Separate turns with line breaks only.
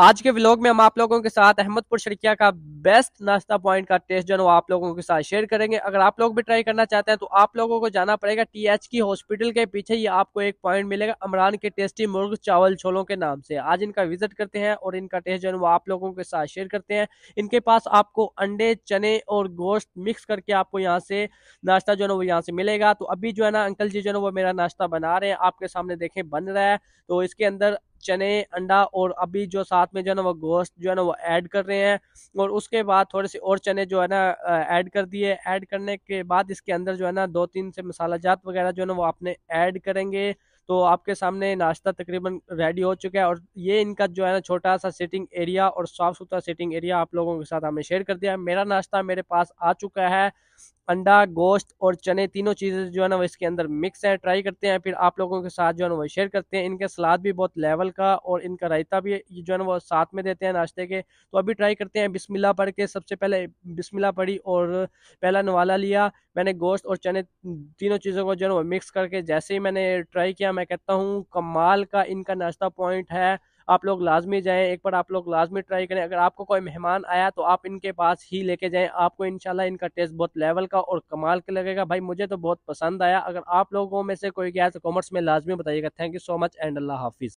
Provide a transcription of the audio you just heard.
आज के व्लॉग में हम आप लोगों के साथ अहमदपुर शरिकिया का बेस्ट नाश्ता पॉइंट का टेस्ट जो है वो आप लोगों के साथ शेयर करेंगे अगर आप लोग भी ट्राई करना चाहते हैं तो आप लोगों को जाना पड़ेगा एच की हॉस्पिटल के पीछे ही आपको एक पॉइंट मिलेगा अमरान के टेस्टी मुर्ग चावल छोलों के नाम से आज इनका विजिट करते हैं और इनका टेस्ट जो है वो आप लोगों के साथ शेयर करते हैं इनके पास आपको अंडे चने और गोश्त मिक्स करके आपको यहाँ से नाश्ता जो है वो यहाँ से मिलेगा तो अभी जो है ना अंकल जी जो है वो मेरा नाश्ता बना रहे हैं आपके सामने देखें बन रहा है तो इसके अंदर चने अंडा और अभी जो साथ में जो है ना वो गोश्त जो है ना वो ऐड कर रहे हैं और उसके बाद थोड़े से और चने जो है ना ऐड कर दिए ऐड करने के बाद इसके अंदर जो है ना दो तीन से मसाला जात वगैरह जो है ना वो आपने ऐड करेंगे तो आपके सामने नाश्ता तकरीबन रेडी हो चुका है और ये इनका जो है ना छोटा सा सिटिंग एरिया और साफ़ सुथरा सिटिंग एरिया आप लोगों के साथ हमें शेयर कर दिया है मेरा नाश्ता मेरे पास आ चुका है अंडा गोश्त और चने तीनों चीज़ें जो है ना वो इसके अंदर मिक्स है ट्राई करते हैं फिर आप लोगों के साथ जो है ना वो शेयर करते हैं इनके सलाद भी बहुत लेवल का और इनका रायता भी जो है ना वो साथ में देते हैं नाश्ते के तो अभी ट्राई करते हैं बिस्मिल्लाह पढ़ के सबसे पहले बिस्मिल्लाह पढ़ी और पहला नवाला लिया मैंने गोश्त और चने तीनों चीज़ों को जो है ना वो मिक्स करके जैसे ही मैंने ट्राई किया मैं कहता हूँ कमाल का इनका नाश्ता पॉइंट है आप लोग लाजमी जाएँ एक बार आप लोग लाजमी ट्राई करें अगर आपको कोई मेहमान आया तो आप इनके पास ही लेके जाएँ आपको इनशाला इनका टेस्ट बहुत लेवल का और कमाल का लगेगा भाई मुझे तो बहुत पसंद आया अगर आप लोगों में से कोई गया तो कॉमर्स में लाजमी बताइएगा thank you so much and अल्लाह हाफिज़